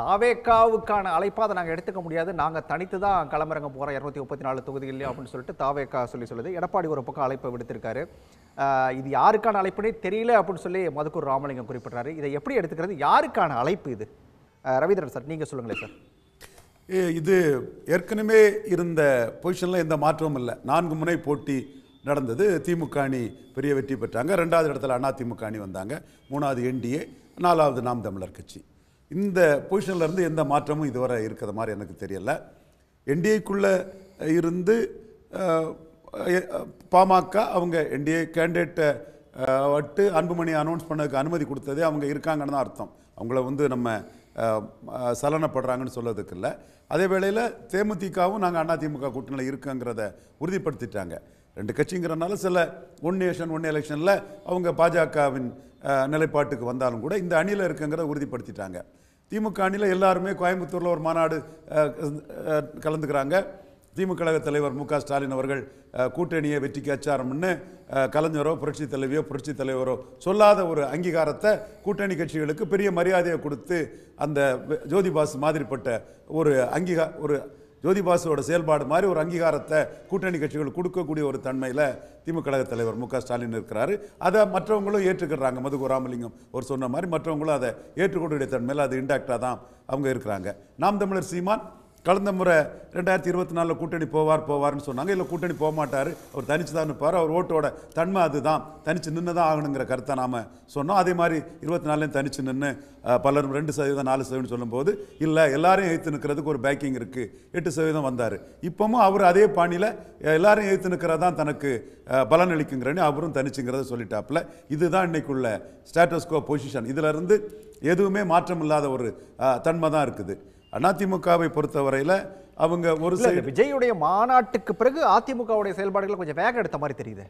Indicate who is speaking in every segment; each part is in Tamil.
Speaker 1: தாவேக்காவுக்கான அழைப்பாக அதை நாங்கள் எடுத்துக்க முடியாது நாங்கள் தனித்து தான் களமிறங்க போகிறோம் இரநூத்தி முப்பத்தி நாலு இல்லையா அப்படின்னு சொல்லிட்டு தாவேக்கா சொல்லி சொல்லுது எடப்பாடி ஒரு பக்கம் அழைப்பை விடுத்திருக்காரு இது யாருக்கான அழைப்புனே தெரியல அப்படின்னு சொல்லி மதுக்கூர் ராமலிங்கம் குறிப்பிட்றாரு இதை எப்படி எடுத்துக்கிறது யாருக்கான அழைப்பு இது
Speaker 2: ரவீந்திரன் சார் நீங்கள் சொல்லுங்களேன் சார் இது ஏற்கனவே இருந்த பொசிஷனில் எந்த மாற்றமும் இல்லை நான்கு முனை போட்டி நடந்தது திமுக அணி பெரிய வெற்றி பெற்றாங்க ரெண்டாவது இடத்துல அதிமுக அணி வந்தாங்க மூணாவது என்டிஏ நாலாவது நாம் தமிழர் கட்சி இந்த பொசிஷன்லேருந்து எந்த மாற்றமும் இதுவரை இருக்கிற மாதிரி எனக்கு தெரியலை என்டிஏக்குள்ளே இருந்து பாமக அவங்க என்டிஏ கேண்டிடேட்டை வட்டு அன்புமணி அனௌன்ஸ் பண்ணதுக்கு அனுமதி கொடுத்தது அவங்க இருக்காங்கன்னு தான் அர்த்தம் அவங்கள வந்து நம்ம சலனப்படுறாங்கன்னு சொல்லதுக்கு இல்லை அதே வேளையில் தேமுதிகவும் நாங்கள் அதிமுக கூட்டணியில் இருக்குங்கிறத உறுதிப்படுத்திட்டாங்க ரெண்டு கட்சிங்கிறனால சில ஒன் நேஷன் ஒன் எலெக்ஷனில் அவங்க பாஜகவின் நிலைப்பாட்டுக்கு வந்தாலும் கூட இந்த அணியில் இருக்குங்கிறத உறுதிப்படுத்திட்டாங்க திமுக அணியில் எல்லாருமே கோயம்புத்தூரில் ஒரு மாநாடு கலந்துக்கிறாங்க திமுக கழக தலைவர் மு க ஸ்டாலின் அவர்கள் கூட்டணியை வெற்றிக்கு அச்சாரம்னு கலைஞரோ புரட்சி தலைவியோ புரட்சி தலைவரோ சொல்லாத ஒரு அங்கீகாரத்தை கூட்டணி கட்சிகளுக்கு பெரிய மரியாதையை கொடுத்து அந்த ஜோதிபாஸ் மாதிரிப்பட்ட ஒரு அங்கீகா ஒரு ஜோதிபாசுவோட செயல்பாடு மாதிரி ஒரு அங்கீகாரத்தை கூட்டணி கட்சிகள் கொடுக்கக்கூடிய ஒரு தன்மையில் திமுக கழக தலைவர் மு ஸ்டாலின் இருக்கிறாரு அதை மற்றவங்களும் ஏற்றுக்கிறாங்க மதுகு ராமலிங்கம் ஒரு சொன்ன மாதிரி மற்றவங்களும் அதை ஏற்றுக்கூடிய தன்மையில் அது இண்டாக்டாக தான் அவங்க இருக்கிறாங்க நாம் தமிழர் சீமான் கடந்த முறை ரெண்டாயிரத்தி இருபத்தி நாலில் கூட்டணி போவார் போவார்னு சொன்னாங்க இல்லை கூட்டணி போக மாட்டார் அவர் தனிச்சு தான் இருப்பார் அவர் ஓட்டோட தன்மை அதுதான் தனிச்சு நின்று தான் ஆகணுங்கிற கருத்தை நாம் சொன்னோம் அதே மாதிரி இருபத்தி நாலுலேயும் தனிச்சு நின்று பலரும் ரெண்டு சதவீதம் நாலு சதவீதம் சொல்லும்போது இல்லை எல்லாரையும் எழுத்து நிற்கிறதுக்கு ஒரு பேக்கிங் இருக்குது எட்டு சதவீதம் வந்தார் இப்போவும் அவர் அதே பாணியில் எல்லாரையும் எழுத்து நிற்கிறதா தான் தனக்கு பலன் அளிக்குங்கிறன்னு அவரும் தனிச்சுங்கிறத சொல்லிட்டாப்புல இதுதான் இன்னைக்குள்ள ஸ்டேட்டஸ்கோ பொசிஷன் இதிலிருந்து எதுவுமே மாற்றம் இல்லாத ஒரு தன்மை தான் இருக்குது அதிமுகவை பொறுத்தவரையில் அவங்க ஒரு விஜயுடைய மாநாட்டுக்கு பிறகு அதிமுகவுடைய செயல்பாடுகளை கொஞ்சம் வேக எடுத்த மாதிரி தெரியுது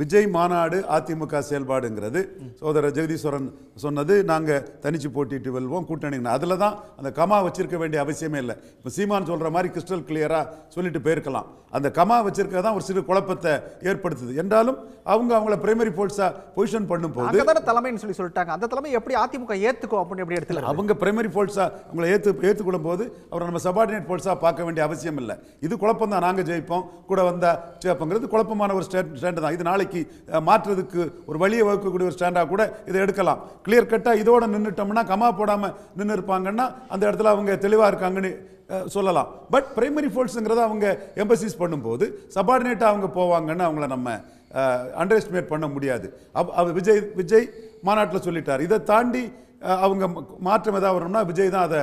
Speaker 2: விஜய் மாநாடு அதிமுக செயல்பாடுங்கிறது சோதர ஜெகதீஸ்வரன் சொன்னது நாங்கள் தனிச்சு போட்டிட்டு வெல்வோம் கூட்டணி அதில் தான் அந்த கமா வச்சிருக்க வேண்டிய அவசியமே இல்லை இப்போ சீமான் சொல்கிற மாதிரி கிறிஸ்டல் கிளியராக சொல்லிட்டு போயிருக்கலாம் அந்த கமா வச்சிருக்க தான் ஒரு சிறு குழப்பத்தை ஏற்படுத்துது என்றாலும் அவங்க அவங்கள பிரைமரி போல்ஸாக பொசிஷன் பண்ணும் போது தலைமைன்னு சொல்லி சொல்லிட்டாங்க அந்த தலைமை எப்படி அதிமுக ஏற்றுக்கும் அப்படின்னு எப்படி எடுத்துல அவங்க பிரைமரி போல்ஸாக அவங்களை ஏற்று ஏற்றுக்கொள்ளும் போது அவரை நம்ம சபார்டினேட் போல்ஸாக பார்க்க வேண்டிய அவசியம் இல்லை இது குழப்பம் தான் நாங்கள் ஜெயிப்போம் கூட வந்தால் ஜெயிப்போங்கிறது குழப்பமான ஒரு ஸ்டேட் ஸ்டாண்டு தான் இது நாளைக்கு நாளைக்கு மாற்றுறதுக்கு ஒரு வழியை வகுக்கக்கூடிய ஒரு ஸ்டாண்டாக கூட இதை எடுக்கலாம் கிளியர் கட்டாக இதோட நின்றுட்டோம்னா கமா போடாமல் நின்று இருப்பாங்கன்னா அந்த இடத்துல அவங்க தெளிவாக இருக்காங்கன்னு சொல்லலாம் பட் பிரைமரி ஃபோல்ட்ஸுங்கிறத அவங்க எம்பசிஸ் பண்ணும்போது சபார்டினேட்டாக அவங்க போவாங்கன்னு அவங்கள நம்ம அண்டர்எஸ்டிமேட் பண்ண முடியாது அப் அவர் விஜய் விஜய் மாநாட்டில் சொல்லிட்டார் இதை தாண்டி அவங்க மாற்றம் எதாவது வரணும்னா விஜய் தான் அதை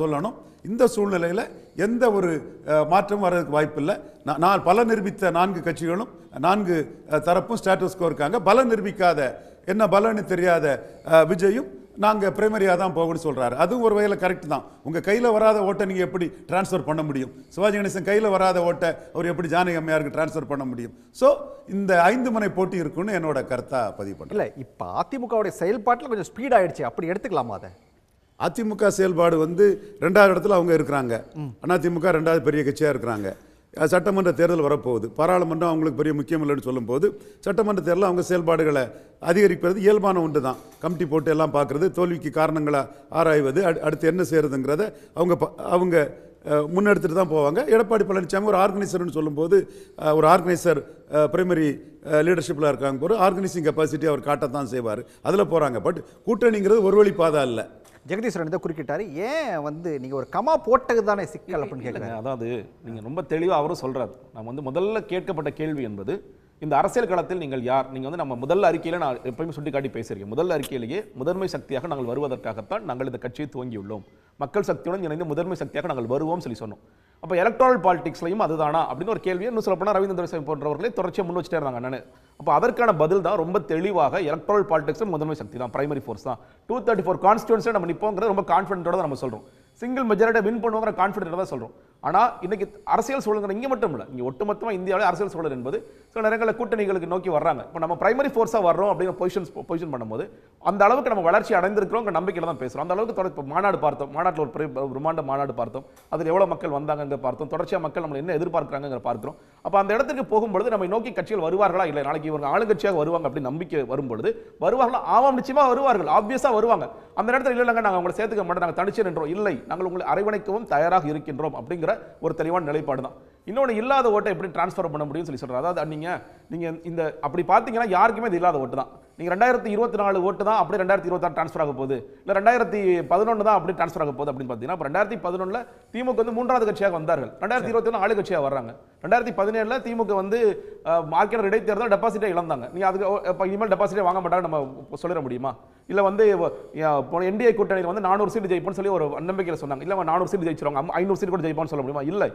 Speaker 2: சொல்லணும் இந்த சூழ்நிலையில் எந்த ஒரு மாற்றமும் வர்றதுக்கு வாய்ப்பில்லை நான் பல நிரூபித்த நான்கு கட்சிகளும் நான்கு தரப்பும் ஸ்டேட்டஸ்கோ இருக்காங்க பலம் நிரூபிக்காத என்ன பலன்னு தெரியாத விஜயும் நாங்கள் பிரைமரியாக தான் போகணும்னு சொல்கிறாரு அதுவும் ஒரு வகையில் கரெக்ட் தான் உங்கள் கையில் வராத ஓட்டை நீங்கள் எப்படி டிரான்ஸ்ஃபர் பண்ண முடியும் சிவாஜி கணேசன் கையில் வராத ஓட்டை அவர் எப்படி ஜானகி அம்மையாருக்கு டிரான்ஸ்ஃபர் பண்ண முடியும் ஸோ இந்த ஐந்து முனை போட்டி இருக்குன்னு என்னோட கருத்தாக பதிவு பண்ணல இப்போ அதிமுகவுடைய செயல்பாட்டில் கொஞ்சம் ஸ்பீட் ஆயிடுச்சு அப்படி எடுத்துக்கலாமா அதை அதிமுக செயல்பாடு வந்து ரெண்டாவது இடத்துல அவங்க இருக்கிறாங்க அதிமுக ரெண்டாவது பெரிய கட்சியாக இருக்கிறாங்க சட்டமன்ற தேர்தல் வரப்போகுது பாராளுமன்றம் அவங்களுக்கு பெரிய முக்கியம் இல்லைன்னு சொல்லும்போது சட்டமன்ற தேர்தலில் அவங்க செயல்பாடுகளை அதிகரிப்பது இயல்பான ஒன்று தான் கமிட்டி போட்டு எல்லாம் பார்க்குறது தோல்விக்கு காரணங்களை ஆராய்வது அடுத்து என்ன செய்கிறதுங்கிறத அவங்க அவங்க முன்னெடுத்துட்டு தான் போவாங்க எடப்பாடி பழனிசாமி ஒரு ஆர்கனைசர்னு சொல்லும்போது ஒரு ஆர்கனைசர் பிரைமரி லீடர்ஷிப்பில் இருக்காங்க ஒரு ஆர்கனைசிங் கெப்பாசிட்டி அவர் காட்டத்தான் செய்வார் அதில் போகிறாங்க பட் கூட்டணிங்கிறது ஒரு வழி பாதா இல்லை ஜெகதீஸ்வரன் இதை குறிக்கிட்டாரு ஏன் வந்து நீங்கள் ஒரு கமா போட்டது தானே சிக்கல் அப்படின்னு கேட்குறாங்க அதாவது நீங்கள் ரொம்ப தெளிவாக அவரும் சொல்கிறார்
Speaker 1: நம்ம வந்து முதல்ல கேட்கப்பட்ட கேள்வி என்பது இந்த அரசியல் களத்தில் நீங்கள் யார் நீங்கள் வந்து நம்ம முதல் அறிக்கையில் நான் எப்பயுமே சுட்டிக்காட்டி பேசியிருக்கேன் முதல் அறிக்கையிலேயே முதன்மை சக்தியாக நாங்கள் வருவதற்காகத்தான் நாங்கள் இந்த கட்சியை துவங்கியுள்ளோம் மக்கள் சக்தியுடன் இணைந்து முதன்மை சக்தியாக நாங்கள் வருவோம் சொல்லி சொன்னோம் அப்போ எலக்ட்ரானல் பாலிடிக்ஸ்லையும் அதுதானா அப்படின்னு ஒரு கேள்வியை இன்னும் போனால் ரவீந்திர சாமி போன்றவர்களே தொடர்ச்சியாக முன் வச்சுட்டே இருந்தாங்க நான் அப்போ அதற்கான பதில் தான் ரொம்ப தெளிவாக எலக்ட்ரானல் பாலிடிக்ஸ் முதன்மை சக்தி தான் பிரைமரி ஃபோர்ஸ் தான் டூ தேர்ட்டி ஃபோர் கான்ஸ்டியூன்ஸை நம்ம நிற்போங்கிறது ரொம்ப கான்ஃபிடென்ட்டோட தான் நம்ம சொல்கிறோம் சிங்கிள் மெஜாரிட்டியை வின் பண்ணுவோங்கிற கான்ஃபிடென்ட் தான் சொல்கிறோம் ஆனால் இன்றைக்கி அரசியல் சூழல்கள் இங்கே மட்டும் இல்லை இங்கே ஒட்டுமொத்தமாக இந்தியாவிலே அரசியல் சூழல் என்பது சில நேரங்களில் கூட்டணிகளுக்கு நோக்கி வர்றாங்க இப்போ நம்ம பிரைமரி ஃபோர்ஸாக வர்றோம் அப்படிங்கிற பொசிஷன்ஸ் பொசிஷன் பண்ணும்போது அந்த அளவுக்கு நம்ம வளர்ச்சி அடைந்திருக்கிறோங்கிற நம்பிக்கையில் தான் பேசுகிறோம் அந்த அளவுக்கு தொடர் இப்போ மாநாடு பார்த்தோம் மாநாட்டில் ஒரு பிரம்மாண்ட மாநாடு பார்த்தோம் அதில் எவ்வளோ மக்கள் வந்தாங்க பார்த்தோம் தொடர்ச்சியாக மக்கள் நம்மளை என்ன எதிர்பார்க்குறாங்கிற பார்க்குறோம் அப்போ அந்த இடத்துக்கு போகும்பொழுது நம்ம நோக்கி கட்சிகள் வருவார்களா இல்லை நாளைக்கு இவங்க ஆளுங்கட்சியாக வருவாங்க அப்படின்னு நம்பிக்கை வரும்பொழுது வருவார்களா ஆவாம் நிச்சயமாக வருவார்கள் ஆப்வியஸாக வருவாங்க அந்த இடத்துல இல்லை நாங்கள் உங்களை சேர்த்துக்க மாட்டோம் நாங்கள் தனிச்சு நின்றோம் இல்லை நாங்கள் உங்களை அரவணைக்கவும் தயாராக இருக்கின்றோம் அப்படிங்கிற ஒரு தெளிவான நிலைப்பாடு தான் இன்னொன்று இல்லாத ஓட்டை எப்படி ட்ரான்ஸ்ஃபர் பண்ண முடியும்னு சொல்லி சொல்கிறார் அதாவது நீங்கள் நீங்கள் இந்த அப்படி பார்த்தீங்கன்னா யாருக்குமே இது இல்லாத ஓட்டு தான் நீங்கள் ரெண்டாயிரத்தி இருபத்தி நாலு ஓட்டு தான் அப்படி ரெண்டாயிரத்தி இருபத்தாறு ட்ரான்ஸ்ஃபர் ஆக போகுது இல்லை ரெண்டாயிரத்தி பதினொன்று தான் அப்படி ட்ரான்ஸ்ஃபர் ஆக போகுது அப்படின்னு பார்த்தீங்கன்னா இப்போ ரெண்டாயிரத்தி பதினொன்றில் திமுக வந்து மூன்றாவது கட்சியாக வந்தார்கள் ரெண்டாயிரத்தி இருபத்தி ஒன்று கட்சியாக வர்றாங்க ரெண்டாயிரத்தி பதினேழில் திமுக வந்து மார்க்கெட் இடைத்தேர்தல் டெபாசிட்டே இழந்தாங்க நீங்கள் அதுக்கு இப்போ இனிமேல் டெபாசிட்டே வாங்க மாட்டாங்க நம்ம சொல்லிட முடியுமா இல்லை வந்து என்டிஏ கூட்டணியில் வந்து நானூறு சீட் ஜெயிப்போம்னு சொல்லி ஒரு நம்பிக்கையில் சொன்னாங்க இல்லை நானூறு சீட் ஜெயிச்சிருவாங்க ஐநூறு சீட் கூட ஜெயிப்போன்னு சொல்ல முடியுமா இல்லை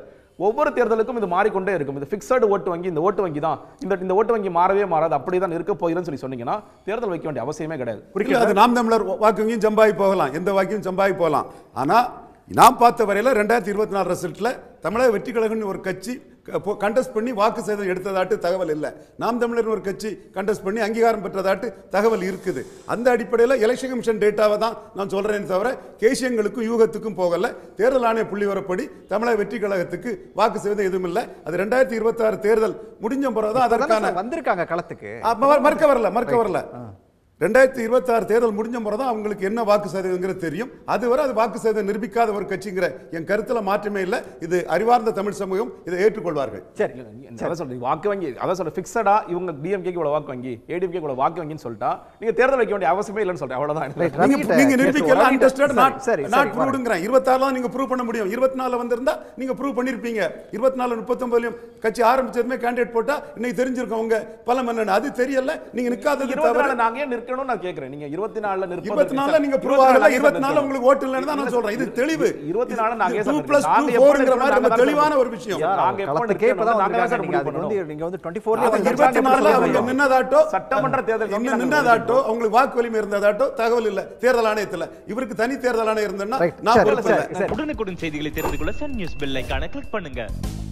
Speaker 1: ஒவ்வொரு தேர்தலுக்கும் இது மாறிக்கொண்டே இருக்கும் இது ஃபிக்ஸட் ஓட்டு வங்கி இந்த ஓட்டு வங்கி தான் இந்த இந்த ஓட்டு வங்கி மாறவே மாறாது அப்படி தான் இருக்க போகிறேன்னு சொல்லி சொன்னீங்கன்னா
Speaker 2: தேர்தல் வைக்க வேண்டிய அவசியமே கிடையாது அது நாம் தமிழர் வாக்குங்கையும் ஜம்பாய் போகலாம் எந்த வாக்கியும் ஜம்பாய் போகலாம் ஆனால் நான் பார்த்த வரையில் ரெண்டாயிரத்தி இருபத்தி நாலு ரிசல்ட்டில் தமிழக வெற்றி கழகம்னு ஒரு கட்சி கண்டஸ்ட் பண்ணி வாக்கு சேதம் எடுத்ததாட்டு தகவல் இல்லை நாம் தமிழர் ஒரு கட்சி கண்டஸ்ட் பண்ணி அங்கீகாரம் பெற்றதாட்டு தகவல் இருக்குது அந்த அடிப்படையில் எலெக்ஷன் கமிஷன் டேட்டாவை தான் நான் சொல்கிறேன்னு தவிர கேசியங்களுக்கும் யூகத்துக்கும் போகலை தேர்தல் ஆணைய புள்ளி வரப்படி தமிழக வெற்றி கழகத்துக்கு வாக்கு சேதம் எதுவும் இல்லை அது ரெண்டாயிரத்தி இருபத்தாறு தேர்தல் முடிஞ்ச பிறகு தான் அதற்கான வந்திருக்காங்க களத்துக்கு மறுக்க வரல மறுக்க வரல ரெண்டாயிரத்தி இருபத்தாறு தேர்தல் முடிஞ்ச முறை தான் அவங்களுக்கு என்ன வாக்கு சதவீதங்கிறது தெரியும் அதுவரை அது வாக்கு சதவீதம் நிரூபிக்காத ஒரு கட்சிங்கிற என் கருத்தில் மாற்றமே இல்லை இது அறிவார்ந்த தமிழ் சமூகம் இதை ஏற்றுக்கொள்வார்கள் சரி வாக்கு வங்கி அதான் சொல்ல பிக்சடா இவங்க டிஎம்கே கூட வாக்கு வங்கி ஏடிஎம்கே கூட வாக்கு வங்கின்னு சொல்லிட்டா நீங்க தேர்தல் வைக்க வேண்டிய அவசியமே
Speaker 1: இல்லைன்னு சொல்றேன் அவ்வளோதான் நீங்க நிரூபிக்கலாம் இன்ட்ரெஸ்டட் நாட் சரி நாட் ப்ரூவ்டுங்கிறேன்
Speaker 2: நீங்க ப்ரூவ் பண்ண முடியும் இருபத்தி நாலு வந்திருந்தா நீங்க ப்ரூவ் பண்ணிருப்பீங்க இருபத்தி நாலு முப்பத்தொன்பதுலையும் கட்சி ஆரம்பிச்சதுமே கேண்டிடேட் போட்டா இன்னைக்கு தெரிஞ்சிருக்கோம் உங்க பல மன்னன் அது தெரியல நீங்க நிக்காதது தவிர
Speaker 1: நாங்க இருக்கணும் நான் நீங்க இருபத்தி நாலுல இருபத்தி நாலுல நீங்க இருபத்தி உங்களுக்கு
Speaker 2: ஓட்டு இல்லைன்னு தான் நான் சொல்றேன் இது தெளிவு இருபத்தி நாலு டூ பிளஸ் டூ மாதிரி தெளிவான ஒரு விஷயம்
Speaker 1: நீங்க வந்து டுவெண்ட்டி இருபத்தி நாலுல அவங்க
Speaker 2: நின்னதாட்டோ சட்டமன்ற தேர்தல் இன்னும் நின்னதாட்டோ வாக்கு வலிமை இருந்ததாட்டோ தகவல் இல்ல தேர்தல் ஆணையத்துல இவருக்கு தனி தேர்தல் ஆணையம் இருந்ததுன்னா நான்
Speaker 1: உடனுக்குடன் செய்திகளை தெரிந்து கொள்ள சன் நியூஸ் பெல் கிளிக் பண்ணுங்க